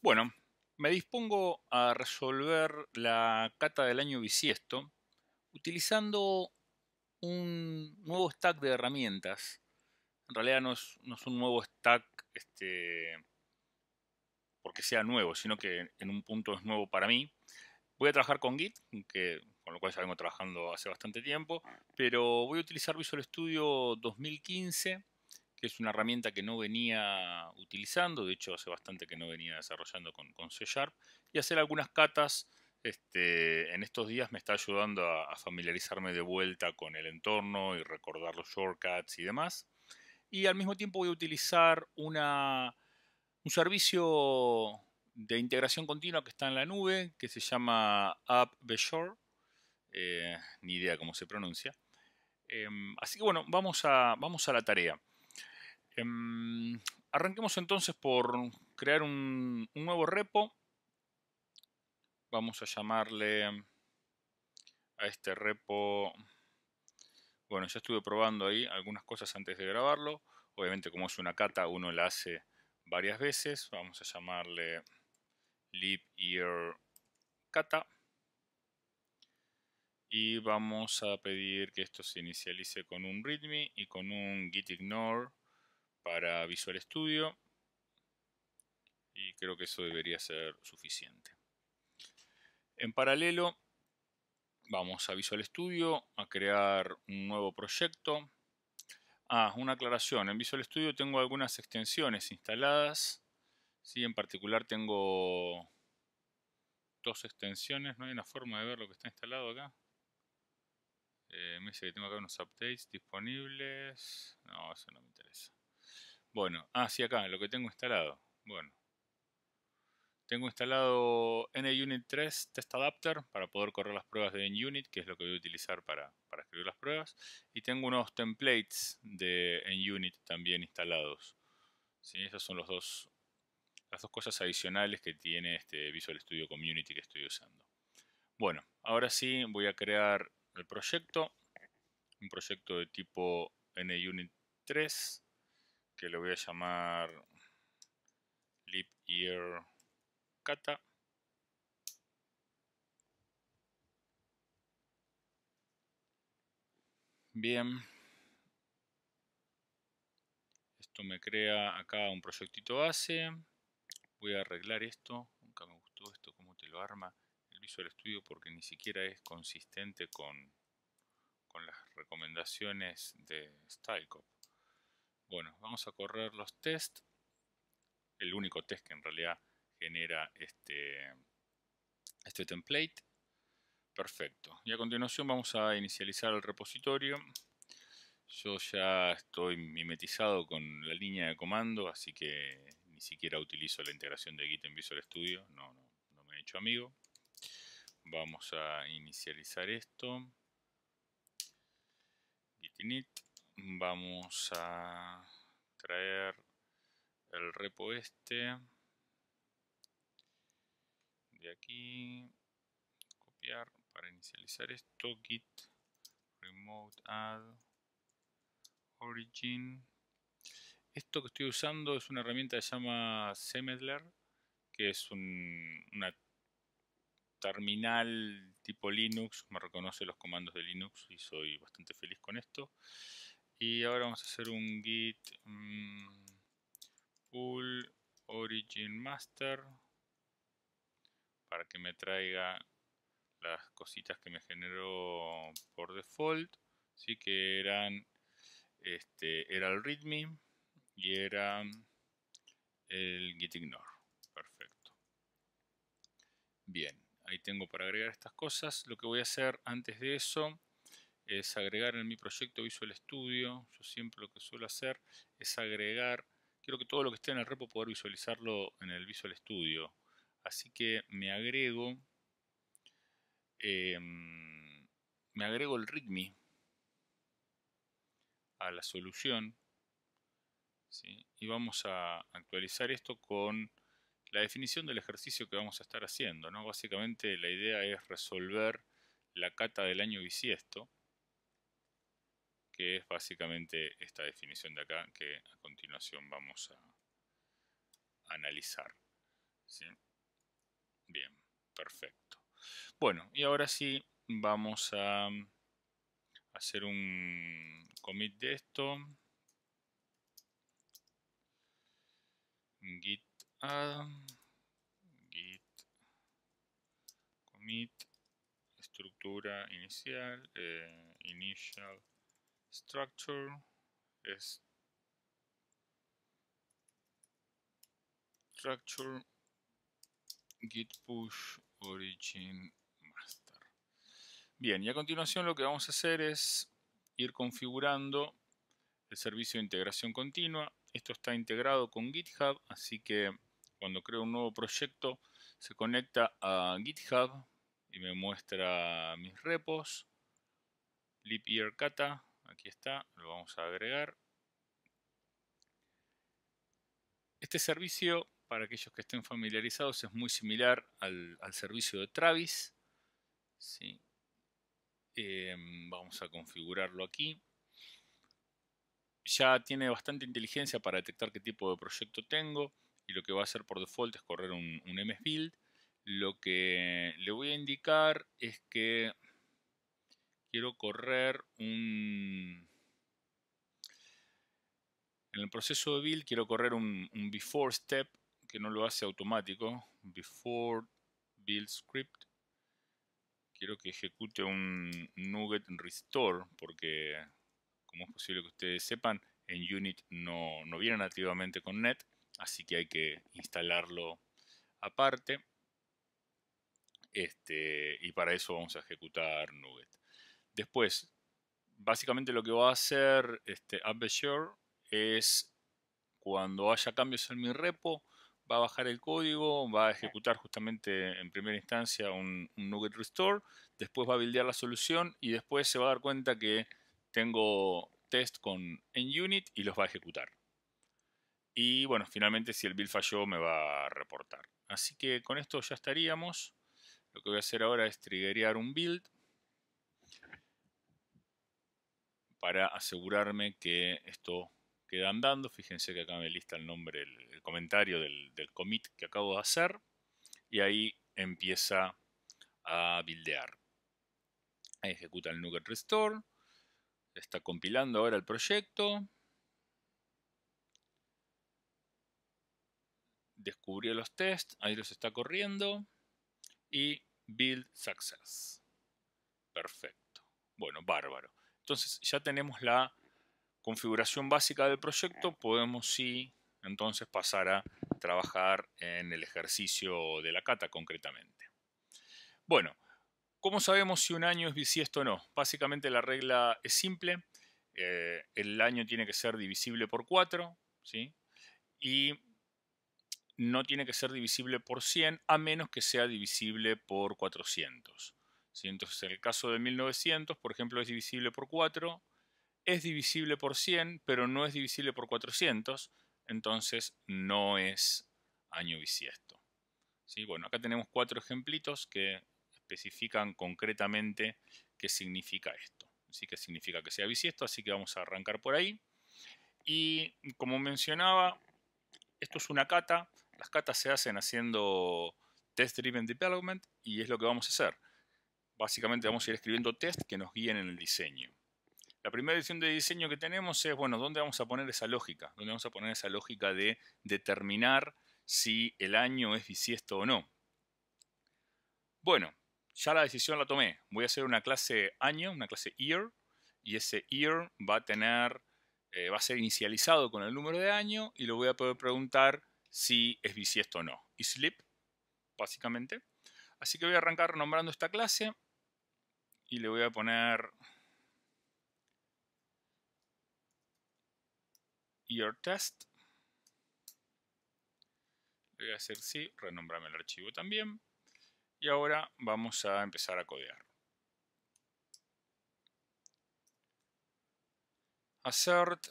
Bueno, me dispongo a resolver la cata del año bisiesto utilizando un nuevo stack de herramientas. En realidad no es, un nuevo stack este, porque sea nuevo, sino que en un punto es nuevo para mí. Voy a trabajar con Git, con lo cual ya vengo trabajando hace bastante tiempo, pero voy a utilizar Visual Studio 2015 que es una herramienta que no venía utilizando, de hecho hace bastante que no venía desarrollando con, C Sharp, y hacer algunas catas este, en estos días me está ayudando a, familiarizarme de vuelta con el entorno y recordar los shortcuts y demás. Y al mismo tiempo voy a utilizar una, un servicio de integración continua que está en la nube, que se llama App eh, ni idea cómo se pronuncia. Em, así que bueno, vamos a, vamos a la tarea. Em, arranquemos entonces por crear un, nuevo repo. Vamos a llamarle a este repo... Bueno, ya estuve probando ahí algunas cosas antes de grabarlo. Obviamente como es una cata, uno la hace varias veces. Vamos a llamarle Leap Cata. Y vamos a pedir que esto se inicialice con un readme y con un gitignore para Visual Studio y creo que eso debería ser suficiente. En paralelo vamos a Visual Studio a crear un nuevo proyecto. Ah, una aclaración. En Visual Studio tengo algunas extensiones instaladas. Sí, en particular tengo dos extensiones. No hay una forma de ver lo que está instalado acá. Eh, me dice que tengo acá unos updates disponibles. No, eso no me interesa. Bueno, así ah, acá, lo que tengo instalado. Bueno. Tengo instalado NUnit 3 Test Adapter para poder correr las pruebas de NUnit, que es lo que voy a utilizar para, escribir las pruebas. Y tengo unos templates de NUnit también instalados. ¿Sí? Esas son los dos, las dos cosas adicionales que tiene este Visual Studio Community que estoy usando. Bueno, ahora sí voy a crear el proyecto. Un proyecto de tipo NUnit 3 que lo voy a llamar Lip Ear Kata. Bien. Esto me crea acá un proyectito base. Voy a arreglar esto. Nunca me gustó esto, cómo te lo arma el Visual Studio, porque ni siquiera es consistente con, con las recomendaciones de Stylecop. Bueno, vamos a correr los test. El único test que en realidad genera este, este template. Perfecto. Y a continuación vamos a inicializar el repositorio. Yo ya estoy mimetizado con la línea de comando, así que ni siquiera utilizo la integración de Git en Visual Studio. No, no, no me he hecho amigo. Vamos a inicializar esto. Git init vamos a traer el repo este de aquí copiar para inicializar esto git remote add origin esto que estoy usando es una herramienta que se llama Semedler que es una terminal tipo Linux me reconoce los comandos de Linux y soy bastante feliz con esto y ahora vamos a hacer un git pull mm, origin master para que me traiga las cositas que me generó por default sí que eran este era el readme y era el gitignore, perfecto bien ahí tengo para agregar estas cosas lo que voy a hacer antes de eso es agregar en mi proyecto Visual Studio. Yo siempre lo que suelo hacer es agregar, quiero que todo lo que esté en el repo poder visualizarlo en el Visual Studio. Así que me agrego, em, me agrego el README a la solución. Y vamos a actualizar esto con la definición del ejercicio que vamos a estar haciendo. Básicamente la idea es resolver la cata del año bisiesto que es básicamente esta definición de acá que a continuación vamos a analizar. Bien, perfecto. Bueno, y ahora sí vamos a mm, hacer un commit de esto. Git add, git commit, estructura inicial, eh, initial structure es structure git push origin master. Bien, y a continuación lo que vamos a hacer es ir configurando el servicio de integración continua. Esto está integrado con GitHub, así que cuando creo un nuevo proyecto se conecta a GitHub y me muestra mis repos, Kata. Aquí está, lo vamos a agregar. Este servicio, para aquellos que estén familiarizados, es muy similar al, servicio de Travis. Em, vamos a configurarlo aquí. Ya tiene bastante inteligencia para detectar qué tipo de proyecto tengo y lo que va a hacer por default es correr un, un Build. Lo que le voy a indicar es que quiero correr un... En el proceso de build quiero correr un, before step que no lo hace automático. Before build script. Quiero que ejecute un nugget restore porque, como es posible que ustedes sepan, en Unit no, no viene nativamente con net, así que hay que instalarlo aparte. Este, y para eso vamos a ejecutar Nugget. Después, básicamente lo que va a hacer este es cuando haya cambios en mi repo, va a bajar el código, va a ejecutar justamente en primera instancia un, un restore, después va a buildear la solución y después se va a dar cuenta que tengo test con en unit y los va a ejecutar. Y bueno, finalmente si el build falló me va a reportar. Así que con esto ya estaríamos. Lo que voy a hacer ahora es triggerear un build. para asegurarme que esto queda andando. Fíjense que acá me lista el nombre, el, comentario del, commit que acabo de hacer. Y ahí empieza a buildear. ejecuta el NuGet Restore. Está compilando ahora el proyecto. Descubrió los tests, ahí los está corriendo. Y build success. Perfecto. Bueno, bárbaro. Entonces ya tenemos la configuración básica del proyecto, podemos sí entonces pasar a trabajar en el ejercicio de la cata concretamente. Bueno, ¿cómo sabemos si un año es bisiesto o no? Básicamente la regla es simple, eh, el año tiene que ser divisible por 4, ¿sí? Y no tiene que ser divisible por 100 a menos que sea divisible por 400. Entonces el caso de 1900, por ejemplo, es divisible por 4, es divisible por 100, pero no es divisible por 400, entonces no es año bisiesto. Bueno, acá tenemos cuatro ejemplitos que especifican concretamente qué significa esto. Así que significa que sea bisiesto, así que vamos a arrancar por ahí. Y como mencionaba, esto es una cata. Las catas se hacen haciendo Test Driven Development y es lo que vamos a hacer básicamente vamos a ir escribiendo test que nos guíen en el diseño. La primera edición de diseño que tenemos es, bueno, ¿dónde vamos a poner esa lógica? ¿Dónde vamos a poner esa lógica de determinar si el año es bisiesto o no? Bueno, ya la decisión la tomé. Voy a hacer una clase año, una clase year, y ese year va a tener, eh, va a ser inicializado con el número de año y lo voy a poder preguntar si es bisiesto o no. Y sleep, básicamente. Así que voy a arrancar nombrando esta clase y le voy a poner your test. Le voy a hacer sí, renombrame el archivo también. Y ahora vamos a empezar a codear. Assert,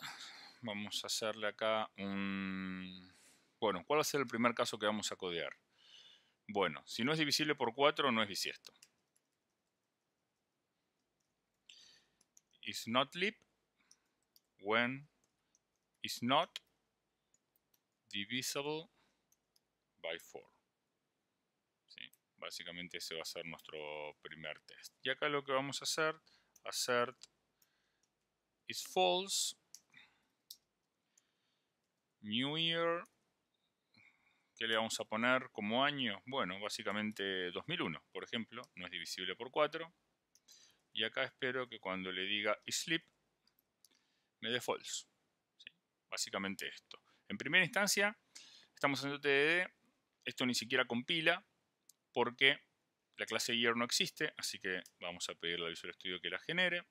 vamos a hacerle acá un... Bueno, ¿cuál va a ser el primer caso que vamos a codear? Bueno, si no es divisible por 4, no es bisiesto. is not lib, when is not divisible by 4. Básicamente ese va a ser nuestro primer test. Y acá lo que vamos a hacer, assert is false, new year, ¿qué le vamos a poner como año? Bueno, básicamente 2001, por ejemplo, no es divisible por 4 y acá espero que cuando le diga sleep me dé false. Básicamente esto. En primera instancia, estamos haciendo TDD, esto ni siquiera compila porque la clase year no existe, así que vamos a pedirle al Visual Studio que la genere.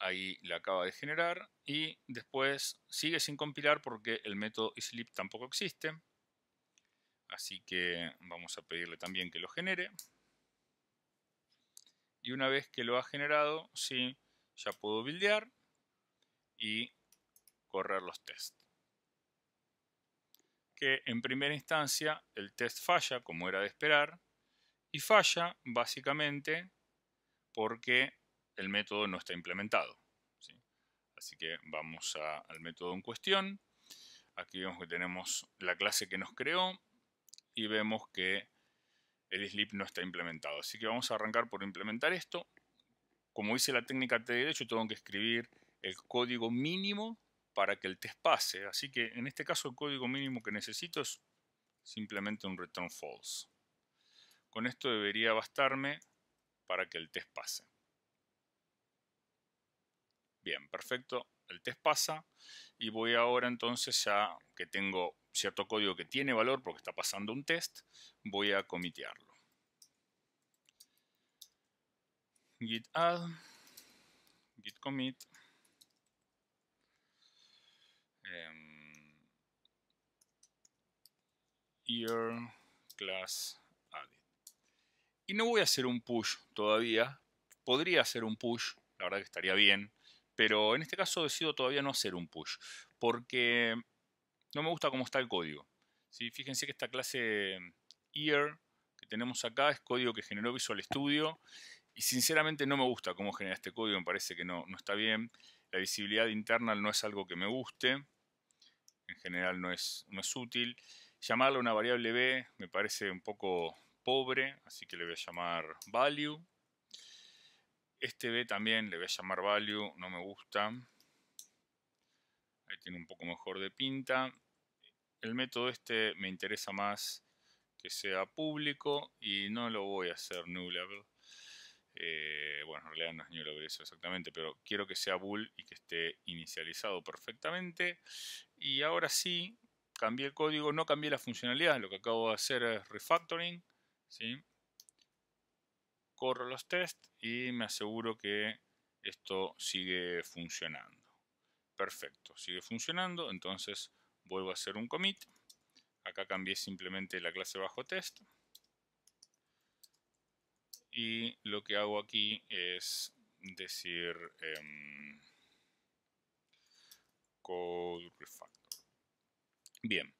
Ahí la acaba de generar y después sigue sin compilar porque el método isLip tampoco existe. Así que vamos a pedirle también que lo genere y una vez que lo ha generado, sí, ya puedo buildear y correr los tests. Que en primera instancia el test falla, como era de esperar, y falla básicamente porque el método no está implementado. Así que vamos al método en cuestión. Aquí vemos que tenemos la clase que nos creó y vemos que el sleep no está implementado. Así que vamos a arrancar por implementar esto. Como dice la técnica TDD, yo tengo que escribir el código mínimo para que el test pase. Así que en este caso el código mínimo que necesito es simplemente un return false. Con esto debería bastarme para que el test pase. Bien, perfecto. El test pasa y voy ahora entonces ya que tengo cierto código que tiene valor porque está pasando un test, voy a comitearlo. git add, git commit, em, class added. Y no voy a hacer un push todavía, podría hacer un push, la verdad que estaría bien, pero en este caso decido todavía no hacer un push, porque no me gusta cómo está el código. Fíjense que esta clase year que tenemos acá es código que generó Visual Studio y sinceramente no me gusta cómo genera este código, me parece que no, está bien. La visibilidad interna no es algo que me guste, en general no es, no es útil. Llamarle una variable b me parece un poco pobre, así que le voy a llamar value. Este b también le voy a llamar value, no me gusta. Ahí tiene un poco mejor de pinta. El método este me interesa más que sea público y no lo voy a hacer new eh, bueno, en realidad no es nullable eso exactamente, pero quiero que sea bool y que esté inicializado perfectamente. Y ahora sí, cambié el código, no cambié la funcionalidad, lo que acabo de hacer es refactoring. Corro los tests y me aseguro que esto sigue funcionando. Perfecto, sigue funcionando, entonces vuelvo a hacer un commit. Acá cambié simplemente la clase bajo test. Y lo que hago aquí es decir em, code refactor. Bien,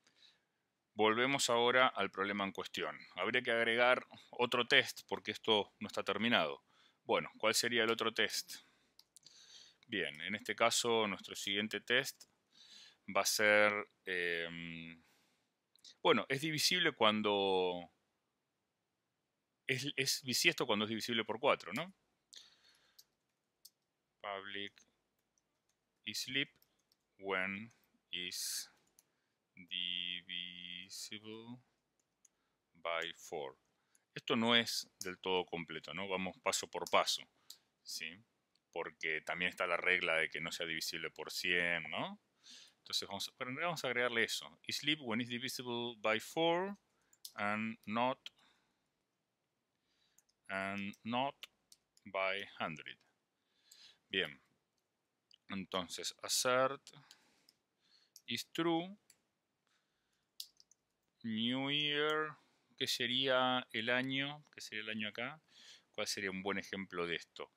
volvemos ahora al problema en cuestión. Habría que agregar otro test porque esto no está terminado. Bueno, ¿cuál sería el otro test? Bien, en este caso nuestro siguiente test va a ser... Em, bueno, es divisible cuando... Es, es, bisiesto cuando es divisible por 4, ¿no? Public is when is divisible by 4. Esto no es del todo completo, ¿no? Vamos paso por paso, ¿sí? sí porque también está la regla de que no sea divisible por 100, ¿no? Entonces vamos a, agregarle eso. Is sleep when it's divisible by 4 and not and not by 100. Bien. Entonces, assert is true New Year, ¿qué sería el año? ¿Qué sería el año acá? ¿Cuál sería un buen ejemplo de esto?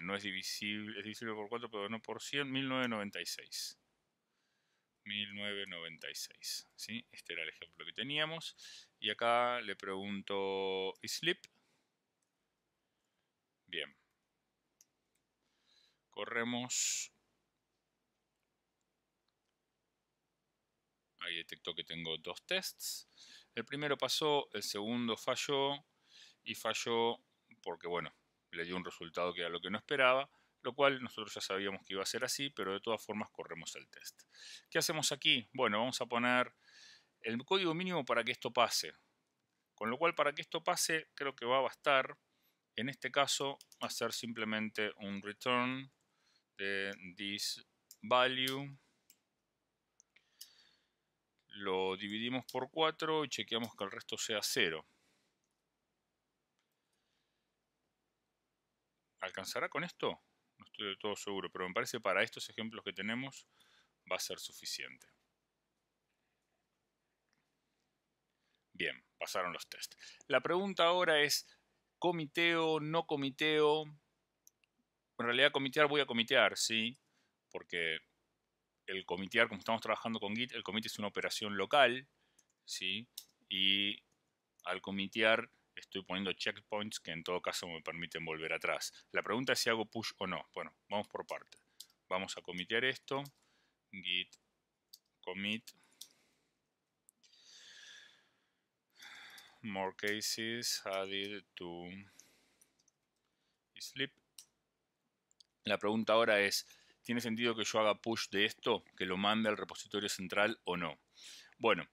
no es divisible, es divisible por 4, pero no por 100, 1996. 1996, ¿sí? Este era el ejemplo que teníamos. Y acá le pregunto, ¿y sleep? Bien. Corremos. Ahí detectó que tengo dos tests. El primero pasó, el segundo falló y falló porque, bueno, le dio un resultado que era lo que no esperaba, lo cual nosotros ya sabíamos que iba a ser así, pero de todas formas corremos el test. ¿Qué hacemos aquí? Bueno, vamos a poner el código mínimo para que esto pase. Con lo cual, para que esto pase, creo que va a bastar, en este caso, hacer simplemente un return de this value. Lo dividimos por 4 y chequeamos que el resto sea 0. ¿Alcanzará con esto? No estoy del todo seguro, pero me parece para estos ejemplos que tenemos va a ser suficiente. Bien, pasaron los test. La pregunta ahora es, ¿comiteo, no comiteo? En realidad comitear voy a comitear, sí, porque el comitear, como estamos trabajando con Git, el comite es una operación local, sí, y al comitear estoy poniendo checkpoints que en todo caso me permiten volver atrás. La pregunta es si hago push o no. Bueno, vamos por partes. Vamos a comitear esto. Git commit more cases added to sleep. La pregunta ahora es, ¿tiene sentido que yo haga push de esto? ¿Que lo mande al repositorio central o no? Bueno,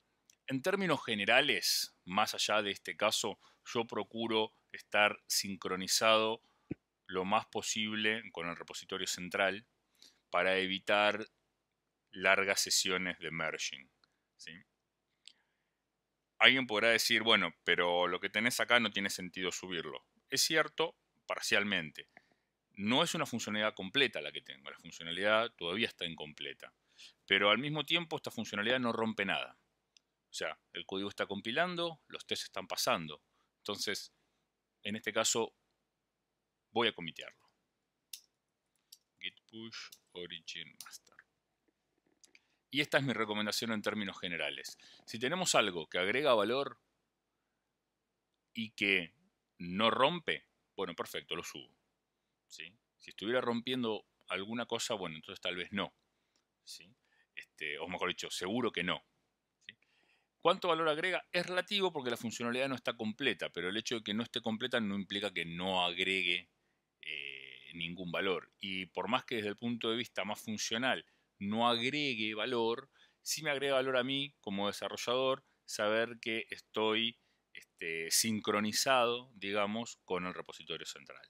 en términos generales, más allá de este caso, yo procuro estar sincronizado lo más posible con el repositorio central para evitar largas sesiones de merging. Alguien podrá decir, bueno, pero lo que tenés acá no tiene sentido subirlo. Es cierto, parcialmente. No es una funcionalidad completa la que tengo, la funcionalidad todavía está incompleta. Pero al mismo tiempo esta funcionalidad no rompe nada. O sea, el código está compilando, los tests están pasando. Entonces, en este caso, voy a comitearlo. Git push origin master. Y esta es mi recomendación en términos generales. Si tenemos algo que agrega valor y que no rompe, bueno, perfecto, lo subo. Si estuviera rompiendo alguna cosa, bueno, entonces tal vez no. Este, o mejor dicho, seguro que no. ¿Cuánto valor agrega? Es relativo porque la funcionalidad no está completa, pero el hecho de que no esté completa no implica que no agregue eh, ningún valor. Y por más que desde el punto de vista más funcional no agregue valor, sí me agrega valor a mí como desarrollador saber que estoy este, sincronizado, digamos, con el repositorio central.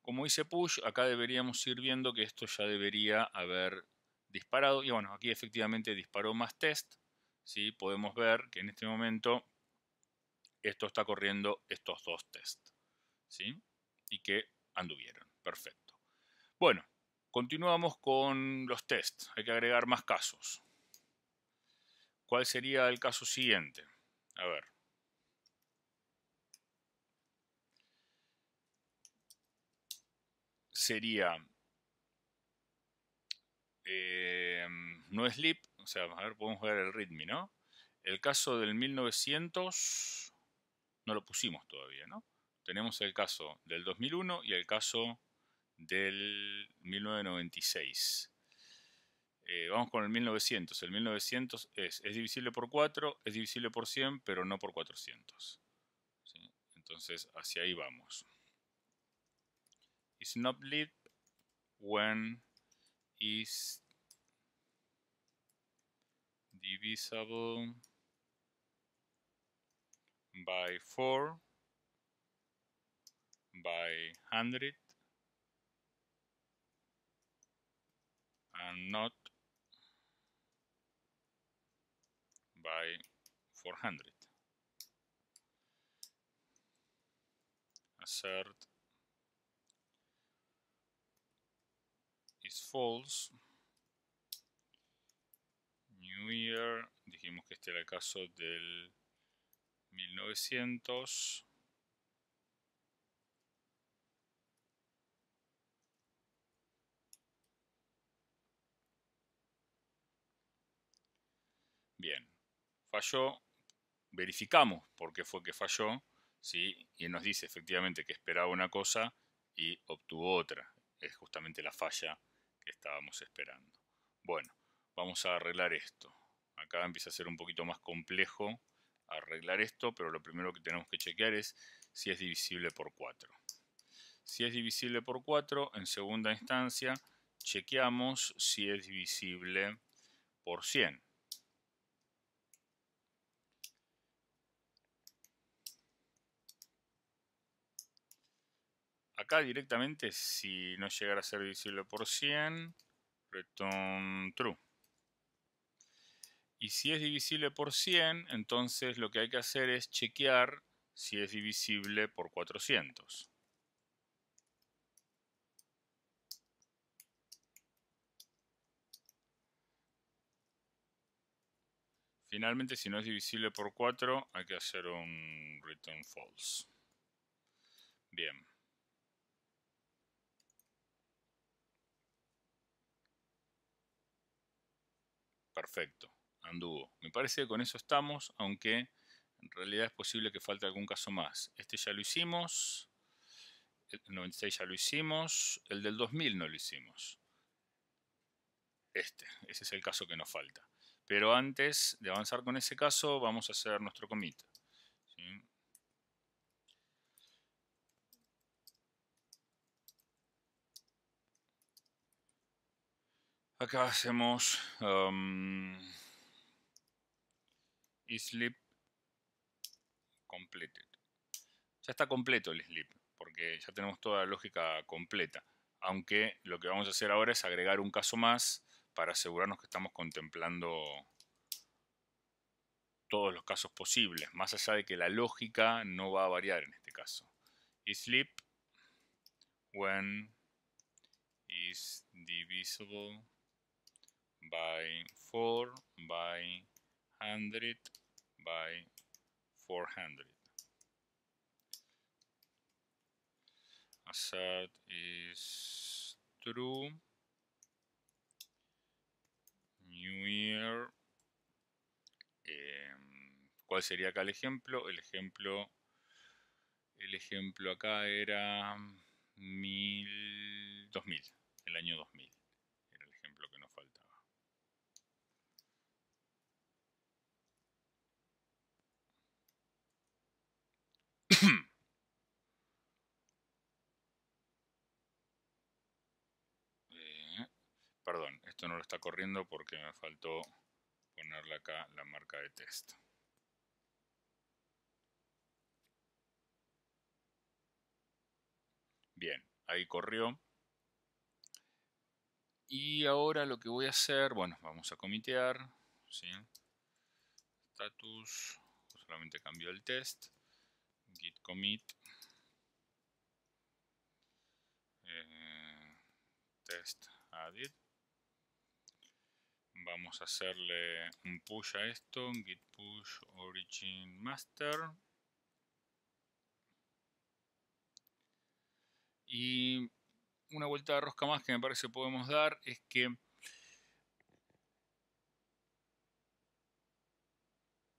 Como dice push, acá deberíamos ir viendo que esto ya debería haber disparado. Y bueno, aquí efectivamente disparó más test podemos ver que en este momento esto está corriendo estos dos test. ¿sí? Y que anduvieron. Perfecto. Bueno, continuamos con los tests. Hay que agregar más casos. ¿Cuál sería el caso siguiente? A ver. Sería eh, no sleep, o sea, a ver, podemos jugar el ritmo, ¿no? El caso del 1900 no lo pusimos todavía, ¿no? Tenemos el caso del 2001 y el caso del 1996. Eh, vamos con el 1900. El 1900 es, divisible por 4, es divisible por 100, pero no por 400. Entonces, hacia ahí vamos. Is not lit when is divisible by 4 by 100 and not by 400. Assert is false dijimos que este era el caso del 1900. Bien, falló, verificamos por qué fue que falló, ¿sí? y nos dice efectivamente que esperaba una cosa y obtuvo otra. Es justamente la falla que estábamos esperando. Bueno, vamos a arreglar esto. Acá empieza a ser un poquito más complejo arreglar esto, pero lo primero que tenemos que chequear es si es divisible por 4. Si es divisible por 4, en segunda instancia, chequeamos si es divisible por 100. Acá directamente, si no llegara a ser divisible por 100, return true. Y si es divisible por 100, entonces lo que hay que hacer es chequear si es divisible por 400. Finalmente, si no es divisible por 4, hay que hacer un return false. Bien. Perfecto anduvo. Me parece que con eso estamos, aunque en realidad es posible que falte algún caso más. Este ya lo hicimos, el 96 ya lo hicimos, el del 2000 no lo hicimos. Este, ese es el caso que nos falta. Pero antes de avanzar con ese caso, vamos a hacer nuestro commit. Acá hacemos... Um, sleep completed. Ya está completo el sleep, porque ya tenemos toda la lógica completa. Aunque lo que vamos a hacer ahora es agregar un caso más para asegurarnos que estamos contemplando todos los casos posibles, más allá de que la lógica no va a variar en este caso. Y sleep when is divisible by 4 by 100 by 400. Assert is true. New Year. Eh, ¿Cuál sería acá el ejemplo? El ejemplo, el ejemplo acá era 2000, el año 2000. perdón, esto no lo está corriendo porque me faltó ponerle acá la marca de test. Bien, ahí corrió. Y ahora lo que voy a hacer, bueno, vamos a comitear, ¿sí? Status, solamente cambió el test, git commit, eh, test added, vamos a hacerle un push a esto, git push origin master. Y una vuelta de rosca más que me parece podemos dar es que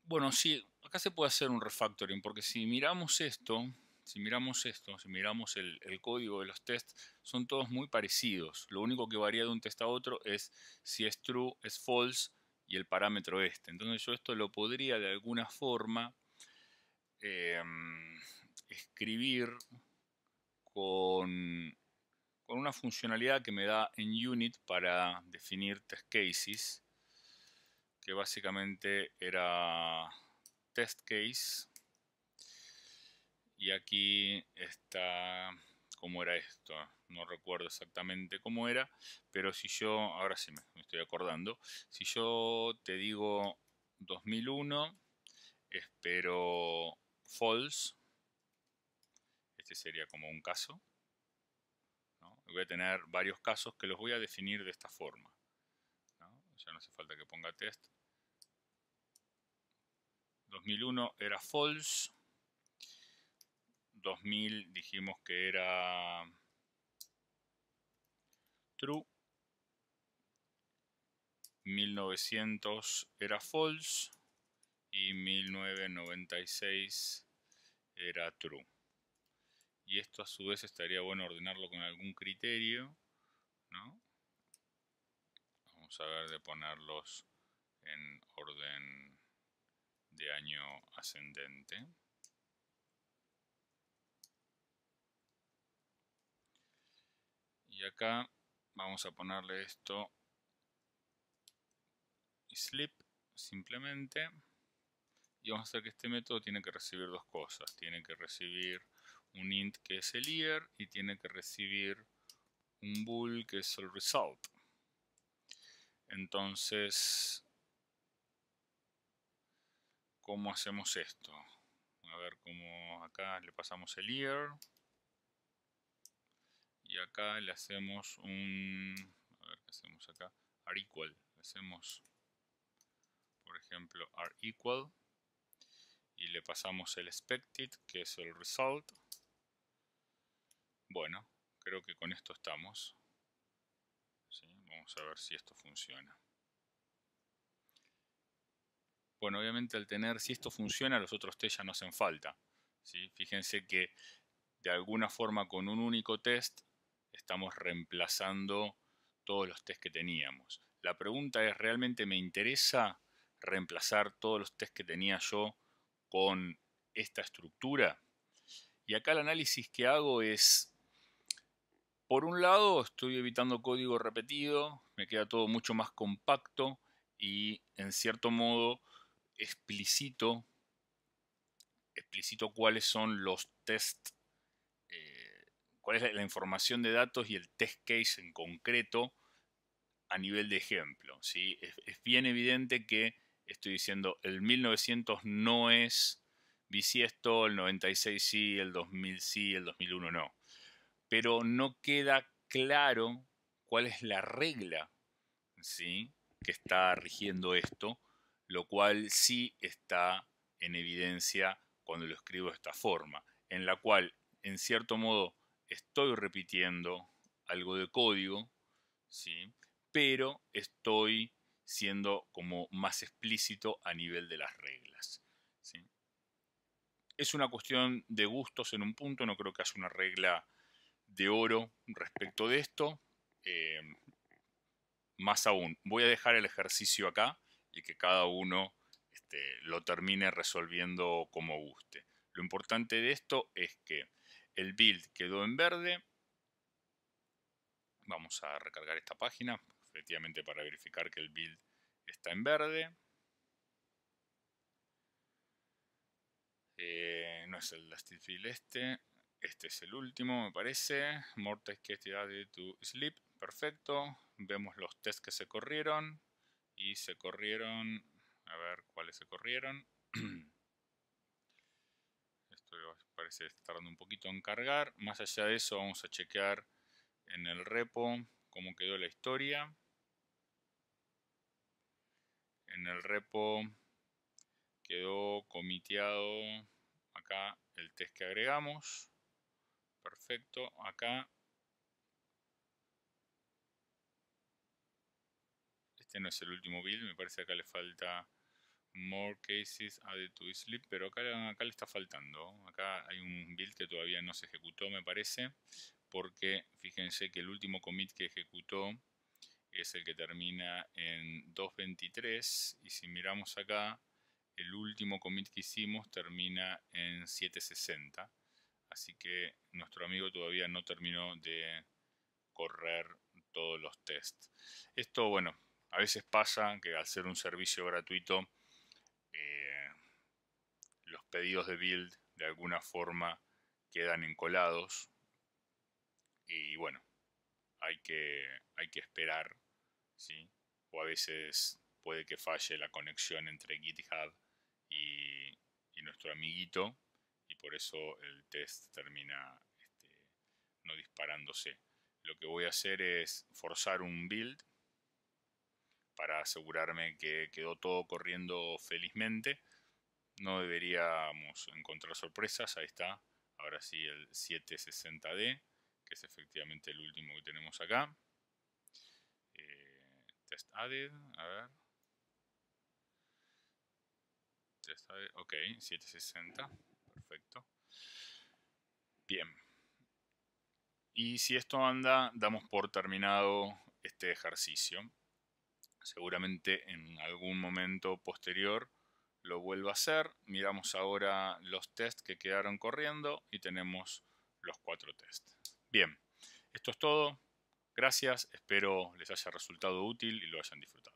Bueno, sí, acá se puede hacer un refactoring, porque si miramos esto, si miramos esto, si miramos el, código de los tests, son todos muy parecidos. Lo único que varía de un test a otro es si es true, es false y el parámetro este. Entonces yo esto lo podría de alguna forma em, escribir con una funcionalidad que me da en unit para definir test cases, que básicamente era test case y aquí está cómo era esto, no recuerdo exactamente cómo era, pero si yo, ahora sí me, estoy acordando, si yo te digo 2001, espero false, este sería como un caso, voy a tener varios casos que los voy a definir de esta forma, ya no hace falta que ponga test, 2001 era false, 2000 dijimos que era true. 1900 era false y 1996 era true. Y esto a su vez estaría bueno ordenarlo con algún criterio, ¿no? Vamos a ver de ponerlos en orden de año ascendente. acá vamos a ponerle esto sleep simplemente. Y vamos a hacer que este método tiene que recibir dos cosas. Tiene que recibir un int que es el year y tiene que recibir un bool que es el result. Entonces, ¿cómo hacemos esto? A ver cómo acá le pasamos el year y acá le hacemos un a ver qué hacemos acá are equal le hacemos por ejemplo are equal y le pasamos el expected que es el result bueno creo que con esto estamos vamos a ver si esto funciona bueno obviamente al tener si esto funciona los otros test ya no hacen falta ¿sí? fíjense que de alguna forma con un único test estamos reemplazando todos los test que teníamos. La pregunta es, ¿realmente me interesa reemplazar todos los test que tenía yo con esta estructura? Y acá el análisis que hago es, por un lado, estoy evitando código repetido, me queda todo mucho más compacto y en cierto modo explícito explícito cuáles son los test cuál es la información de datos y el test case en concreto a nivel de ejemplo. ¿sí? Es, bien evidente que estoy diciendo el 1900 no es bisiesto, el 96 sí, el 2000 sí, el 2001 no. Pero no queda claro cuál es la regla ¿sí? que está rigiendo esto, lo cual sí está en evidencia cuando lo escribo de esta forma, en la cual, en cierto modo, estoy repitiendo algo de código, ¿sí? pero estoy siendo como más explícito a nivel de las reglas. Es una cuestión de gustos en un punto, no creo que haya una regla de oro respecto de esto. Eh, más aún, voy a dejar el ejercicio acá y que cada uno este, lo termine resolviendo como guste. Lo importante de esto es que el build quedó en verde. Vamos a recargar esta página, efectivamente para verificar que el build está en verde. Eh, no es el last Field este, este es el último me parece. More test de tu sleep, perfecto. Vemos los tests que se corrieron y se corrieron, a ver cuáles se corrieron. parece estar está un poquito en cargar. Más allá de eso vamos a chequear en el repo cómo quedó la historia. En el repo quedó comiteado acá el test que agregamos. Perfecto, acá este no es el último build, me parece que acá le falta More cases added to sleep, pero acá, acá le está faltando. Acá hay un build que todavía no se ejecutó, me parece, porque fíjense que el último commit que ejecutó es el que termina en 2.23 y si miramos acá, el último commit que hicimos termina en 7.60. Así que nuestro amigo todavía no terminó de correr todos los tests. Esto, bueno, a veces pasa que al ser un servicio gratuito eh, los pedidos de build de alguna forma quedan encolados. Y bueno, hay que, hay que esperar, ¿sí? O a veces puede que falle la conexión entre GitHub y, y nuestro amiguito. Y por eso el test termina este, no disparándose. Lo que voy a hacer es forzar un build para asegurarme que quedó todo corriendo felizmente. No deberíamos encontrar sorpresas, ahí está. Ahora sí el 760D, que es efectivamente el último que tenemos acá. Eh, test added, a ver. Test added, ok, 760, perfecto. Bien. Y si esto anda, damos por terminado este ejercicio seguramente en algún momento posterior lo vuelvo a hacer. Miramos ahora los tests que quedaron corriendo y tenemos los cuatro tests. Bien, esto es todo. Gracias, espero les haya resultado útil y lo hayan disfrutado.